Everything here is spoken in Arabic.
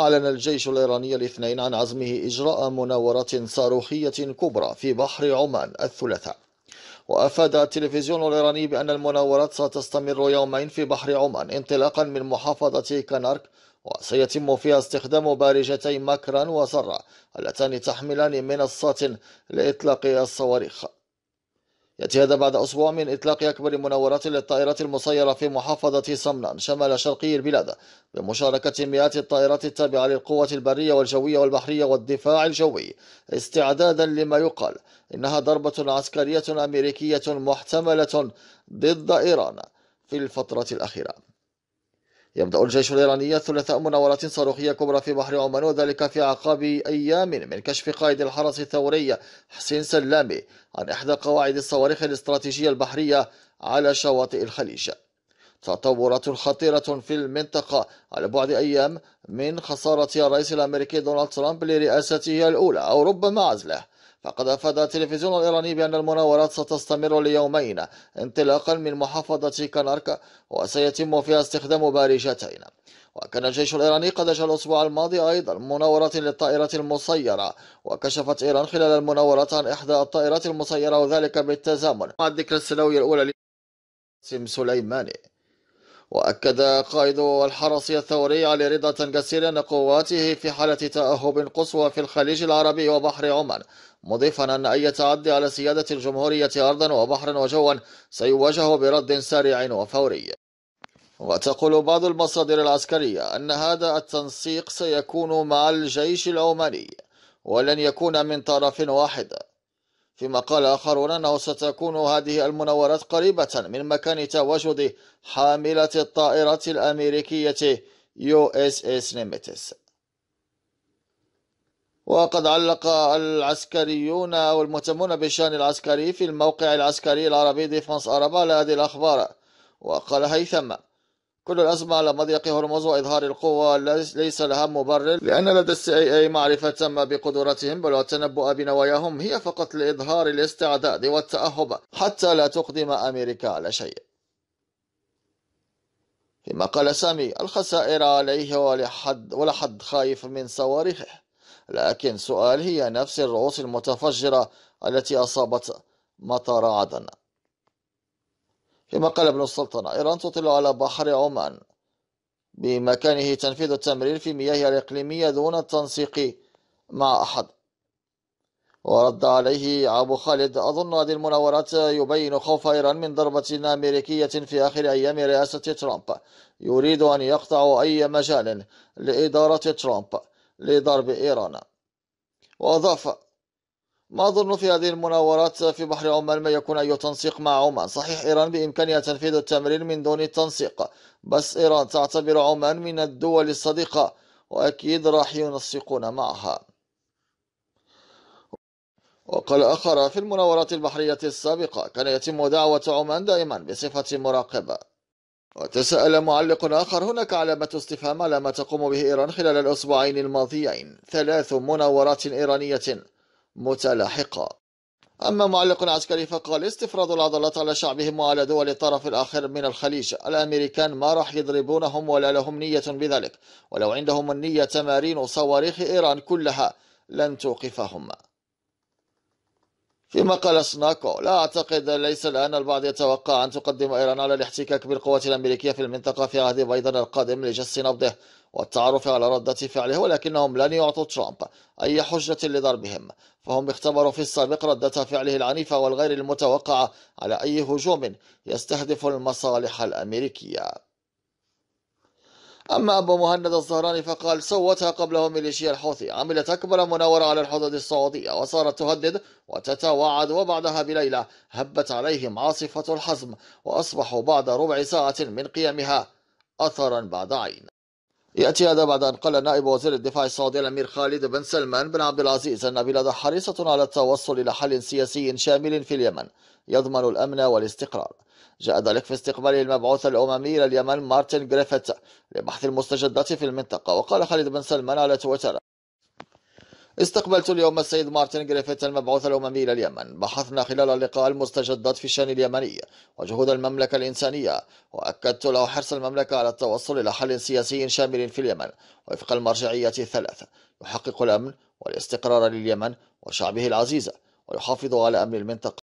أعلن الجيش الإيراني الاثنين عن عزمه إجراء مناورة صاروخية كبرى في بحر عمان الثلاثاء وأفاد التلفزيون الإيراني بأن المناورات ستستمر يومين في بحر عمان انطلاقا من محافظة كنارك وسيتم فيها استخدام بارجتي مكران وسرة اللتان تحملان منصات لإطلاق الصواريخ يأتي هذا بعد أسبوع من إطلاق أكبر مناورات للطائرات المسيرة في محافظة صملان شمال شرقي البلاد بمشاركة مئات الطائرات التابعة للقوة البرية والجوية والبحرية والدفاع الجوي استعدادا لما يقال إنها ضربة عسكرية أمريكية محتملة ضد إيران في الفترة الأخيرة يبدأ الجيش الإيراني الثلاثاء مناورات صاروخية كبرى في بحر عمان وذلك في أعقاب أيام من كشف قائد الحرس الثوري حسين سلامي عن إحدى قواعد الصواريخ الاستراتيجية البحرية على شواطئ الخليج تطورات خطيرة في المنطقة على بعد أيام من خسارة الرئيس الأمريكي دونالد ترامب لرئاسته الأولى أو ربما عزله فقد أفاد التلفزيون الإيراني بأن المناورات ستستمر ليومين انطلاقا من محافظة كناركا وسيتم فيها استخدام بارجتين وكان الجيش الإيراني قد أجرى الأسبوع الماضي أيضا مناورات للطائرات المسيرة وكشفت إيران خلال المناورات عن إحدى الطائرات المسيرة وذلك بالتزامن مع الذكرى السنوية الأولى لسيم سليماني وأكد قائد الحرس الثوري علي رضا تنقسير أن قواته في حالة تأهب قصوى في الخليج العربي وبحر عمان مضيفا أن أي تعدي على سيادة الجمهورية أرضا وبحرا وجوا سيواجه برد سريع وفوري وتقول بعض المصادر العسكرية أن هذا التنسيق سيكون مع الجيش العماني ولن يكون من طرف واحد فيما قال آخرون أنه ستكون هذه المناورات قريبة من مكان تواجد حاملة الطائرة الأمريكية يو اس اس نيمتس وقد علق العسكريون والمهتمون بالشأن العسكري في الموقع العسكري العربي ديفانس أربا على هذه الأخبار وقال هيثم كل الأزمة على مضيق هرمز وإظهار القوة ليس لها مبرر لأن لدى السي أي اي معرفة تامة بقدراتهم بل والتنبؤ بنواياهم هي فقط لإظهار الاستعداد والتأهب حتى لا تقدم أمريكا على شيء فيما قال سامي الخسائر عليه ولحد, ولحد خايف من صواريخه لكن سؤال هي نفس الرؤوس المتفجرة التي أصابت مطار عدن كما قال ابن السلطنة إيران تطل على بحر عمان بمكانه تنفيذ التمرير في مياه الإقليمية دون التنسيق مع أحد ورد عليه أبو خالد أظن هذه المناورات يبين خوف إيران من ضربة أمريكية في آخر أيام رئاسة ترامب يريد أن يقطع أي مجال لإدارة ترامب لضرب إيران وأضاف ما ظن في هذه المناورات في بحر عمان ما يكون أي تنسيق مع عمان صحيح إيران بإمكانها تنفيذ التمرير من دون التنسيق بس إيران تعتبر عمان من الدول الصديقة وأكيد راح ينسقون معها وقال آخر في المناورات البحرية السابقة كان يتم دعوة عمان دائما بصفة مراقبة وتساءل معلق آخر هناك علامة استفهام على ما تقوم به إيران خلال الأسبوعين الماضيين ثلاث مناورات إيرانية متلاحقة أما معلق عسكري فقال استفراد العضلات على شعبهم وعلى دول الطرف الآخر من الخليج الأمريكان ما راح يضربونهم ولا لهم نية بذلك ولو عندهم النية تمارين صواريخ إيران كلها لن توقفهم فيما قال سناكو لا أعتقد ليس الآن البعض يتوقع أن تقدم إيران على الاحتكاك بالقوات الأمريكية في المنطقة في عهد بايدن القادم لجس نبضه والتعرف على ردة فعله ولكنهم لن يعطوا ترامب أي حجة لضربهم فهم اختبروا في السابق ردة فعله العنيفة والغير المتوقعة على أي هجوم يستهدف المصالح الأمريكية أما أبو مهند الزهراني فقال سوتها قبله ميليشيا الحوثي عملت أكبر مناورة على الحدود السعودية وصارت تهدد وتتوعد وبعدها بليلة هبت عليهم عاصفة الحزم وأصبحوا بعد ربع ساعة من قيامها أثرا بعد عين يأتي هذا بعد أن قال نائب وزير الدفاع السعودي الأمير خالد بن سلمان بن عبد العزيز أن بلاده حريصة على التوصل إلى حل سياسي شامل في اليمن يضمن الأمن والاستقرار جاء ذلك في استقباله المبعوث الأممي إلى اليمن مارتن جريفيث لبحث المستجدات في المنطقة وقال خالد بن سلمان على تويتر استقبلت اليوم السيد مارتن جريفيث المبعوث الأممي إلى اليمن بحثنا خلال اللقاء المستجدات في الشان اليمني وجهود المملكة الإنسانية وأكدت له حرص المملكة على التوصل إلى حل سياسي شامل في اليمن وفق المرجعية الثلاثة يحقق الأمن والاستقرار لليمن وشعبه العزيز ويحافظ على أمن المنطقة